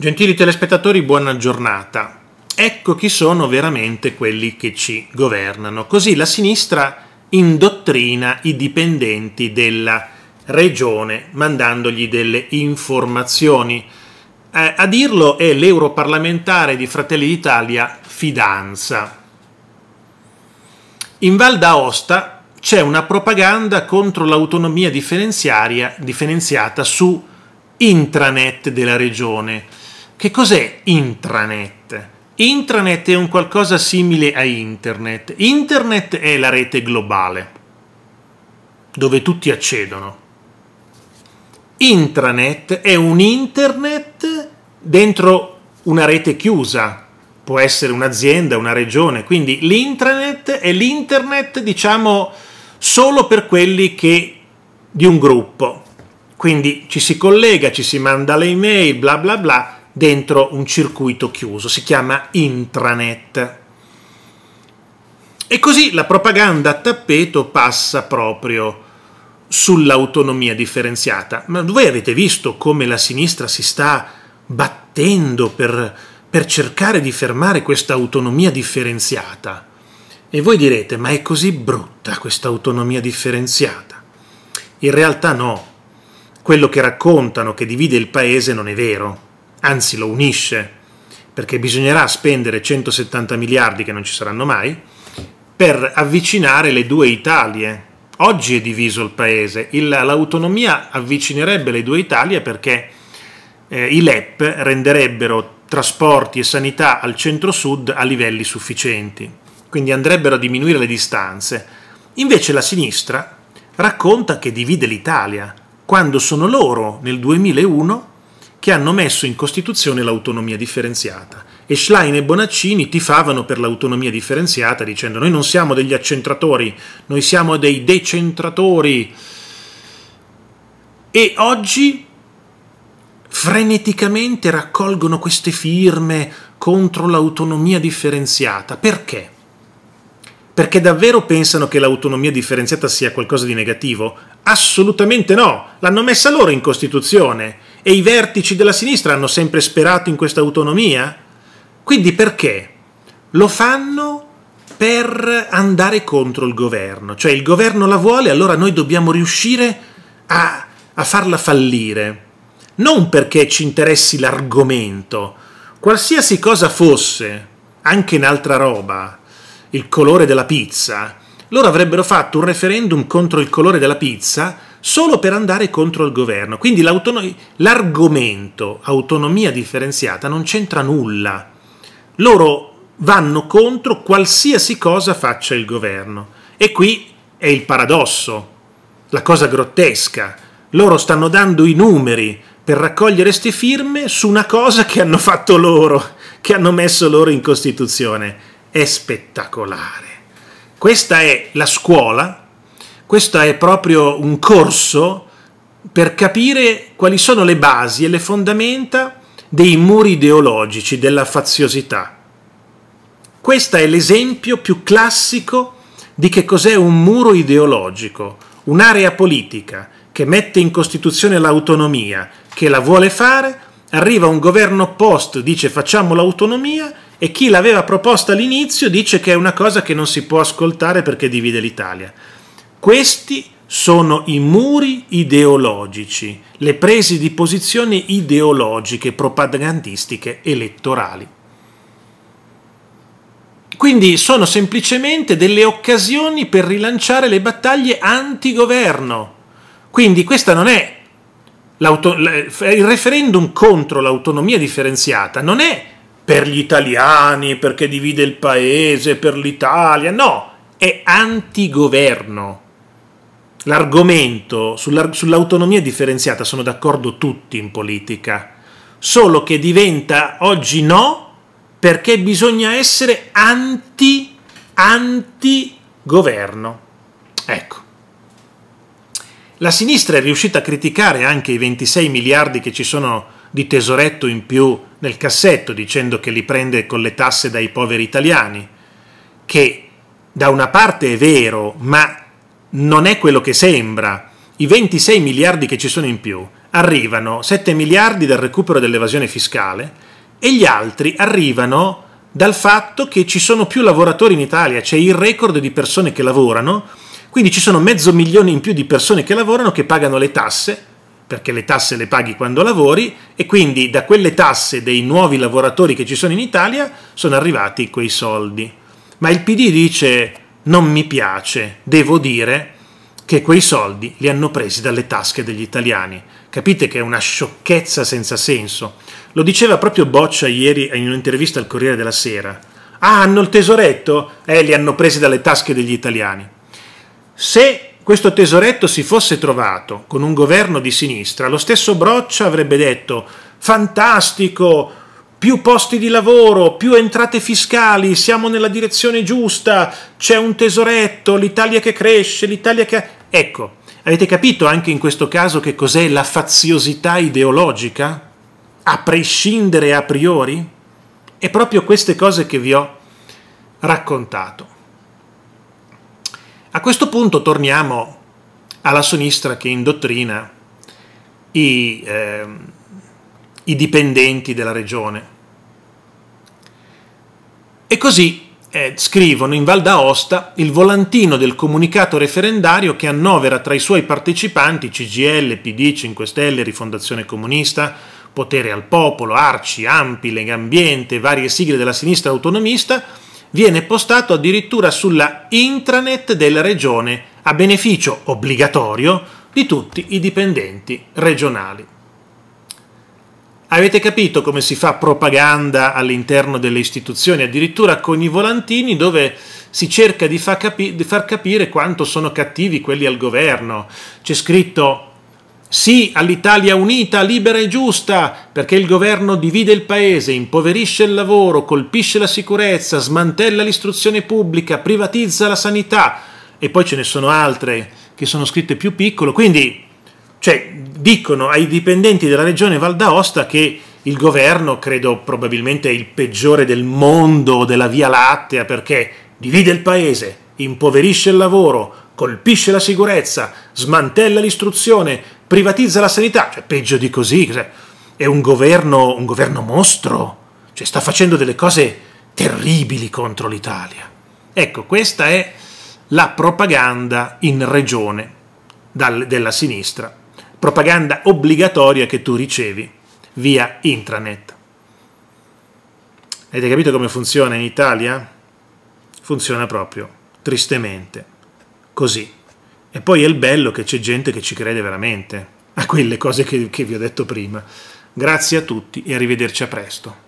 Gentili telespettatori, buona giornata. Ecco chi sono veramente quelli che ci governano. Così la sinistra indottrina i dipendenti della regione mandandogli delle informazioni. Eh, a dirlo è l'europarlamentare di Fratelli d'Italia Fidanza. In Val d'Aosta c'è una propaganda contro l'autonomia differenziata su intranet della regione. Che cos'è intranet? Intranet è un qualcosa simile a internet. Internet è la rete globale, dove tutti accedono. Intranet è un internet dentro una rete chiusa, può essere un'azienda, una regione, quindi l'intranet è l'internet, diciamo, solo per quelli che di un gruppo, quindi ci si collega, ci si manda le email, bla bla bla, dentro un circuito chiuso, si chiama intranet. E così la propaganda a tappeto passa proprio sull'autonomia differenziata. Ma voi avete visto come la sinistra si sta battendo per, per cercare di fermare questa autonomia differenziata? E voi direte, ma è così brutta questa autonomia differenziata? In realtà no, quello che raccontano che divide il paese non è vero, anzi lo unisce, perché bisognerà spendere 170 miliardi che non ci saranno mai per avvicinare le due Italie. Oggi è diviso il paese, il, l'autonomia avvicinerebbe le due Italie perché eh, i LEP renderebbero trasporti e sanità al centro-sud a livelli sufficienti, quindi andrebbero a diminuire le distanze. Invece la sinistra racconta che divide l'Italia, quando sono loro nel 2001 che hanno messo in Costituzione l'autonomia differenziata. E Schlein e Bonaccini tifavano per l'autonomia differenziata dicendo noi non siamo degli accentratori, noi siamo dei decentratori. E oggi freneticamente raccolgono queste firme contro l'autonomia differenziata. Perché? perché davvero pensano che l'autonomia differenziata sia qualcosa di negativo? Assolutamente no, l'hanno messa loro in Costituzione e i vertici della sinistra hanno sempre sperato in questa autonomia. Quindi perché? Lo fanno per andare contro il governo, cioè il governo la vuole, allora noi dobbiamo riuscire a, a farla fallire, non perché ci interessi l'argomento, qualsiasi cosa fosse, anche in altra roba, il colore della pizza, loro avrebbero fatto un referendum contro il colore della pizza solo per andare contro il governo. Quindi l'argomento autonomia differenziata non c'entra nulla. Loro vanno contro qualsiasi cosa faccia il governo. E qui è il paradosso, la cosa grottesca. Loro stanno dando i numeri per raccogliere ste firme su una cosa che hanno fatto loro, che hanno messo loro in Costituzione è spettacolare. Questa è la scuola, questo è proprio un corso per capire quali sono le basi e le fondamenta dei muri ideologici, della faziosità. Questo è l'esempio più classico di che cos'è un muro ideologico, un'area politica che mette in Costituzione l'autonomia, che la vuole fare, arriva un governo opposto, dice facciamo l'autonomia e chi l'aveva proposta all'inizio dice che è una cosa che non si può ascoltare perché divide l'Italia. Questi sono i muri ideologici, le prese di posizioni ideologiche, propagandistiche, elettorali. Quindi sono semplicemente delle occasioni per rilanciare le battaglie antigoverno. Quindi questa non è il referendum contro l'autonomia differenziata, non è per gli italiani, perché divide il paese, per l'Italia, no, è antigoverno. L'argomento sull'autonomia differenziata sono d'accordo tutti in politica, solo che diventa oggi no perché bisogna essere anti, anti-governo. Ecco. La sinistra è riuscita a criticare anche i 26 miliardi che ci sono di tesoretto in più nel cassetto dicendo che li prende con le tasse dai poveri italiani, che da una parte è vero, ma non è quello che sembra. I 26 miliardi che ci sono in più arrivano 7 miliardi dal recupero dell'evasione fiscale e gli altri arrivano dal fatto che ci sono più lavoratori in Italia, c'è il record di persone che lavorano, quindi ci sono mezzo milione in più di persone che lavorano che pagano le tasse perché le tasse le paghi quando lavori e quindi da quelle tasse dei nuovi lavoratori che ci sono in Italia sono arrivati quei soldi. Ma il PD dice non mi piace, devo dire che quei soldi li hanno presi dalle tasche degli italiani. Capite che è una sciocchezza senza senso. Lo diceva proprio Boccia ieri in un'intervista al Corriere della Sera. Ah, hanno il tesoretto? Eh, li hanno presi dalle tasche degli italiani. Se questo tesoretto si fosse trovato con un governo di sinistra, lo stesso Broccia avrebbe detto fantastico, più posti di lavoro, più entrate fiscali, siamo nella direzione giusta, c'è un tesoretto, l'Italia che cresce, l'Italia che... Ecco, avete capito anche in questo caso che cos'è la faziosità ideologica? A prescindere a priori? È proprio queste cose che vi ho raccontato. A questo punto torniamo alla sinistra che indottrina i, eh, i dipendenti della regione. E così eh, scrivono in Val d'Aosta il volantino del comunicato referendario che annovera tra i suoi partecipanti CGL, PD, 5 Stelle, Rifondazione Comunista, Potere al Popolo, Arci, Ampi, Legambiente, varie sigle della sinistra autonomista, viene postato addirittura sulla intranet della regione a beneficio obbligatorio di tutti i dipendenti regionali. Avete capito come si fa propaganda all'interno delle istituzioni, addirittura con i volantini dove si cerca di far, capi di far capire quanto sono cattivi quelli al governo. C'è scritto sì all'Italia unita, libera e giusta, perché il governo divide il paese, impoverisce il lavoro, colpisce la sicurezza, smantella l'istruzione pubblica, privatizza la sanità e poi ce ne sono altre che sono scritte più piccolo, quindi cioè, dicono ai dipendenti della regione Val d'Aosta che il governo, credo probabilmente è il peggiore del mondo della Via Lattea perché divide il paese, impoverisce il lavoro, colpisce la sicurezza, smantella l'istruzione, privatizza la sanità, cioè peggio di così, cioè, è un governo, un governo mostro, cioè sta facendo delle cose terribili contro l'Italia. Ecco, questa è la propaganda in regione dal, della sinistra, propaganda obbligatoria che tu ricevi via intranet. Avete capito come funziona in Italia? Funziona proprio, tristemente, così. E poi è il bello che c'è gente che ci crede veramente a quelle cose che, che vi ho detto prima. Grazie a tutti e arrivederci a presto.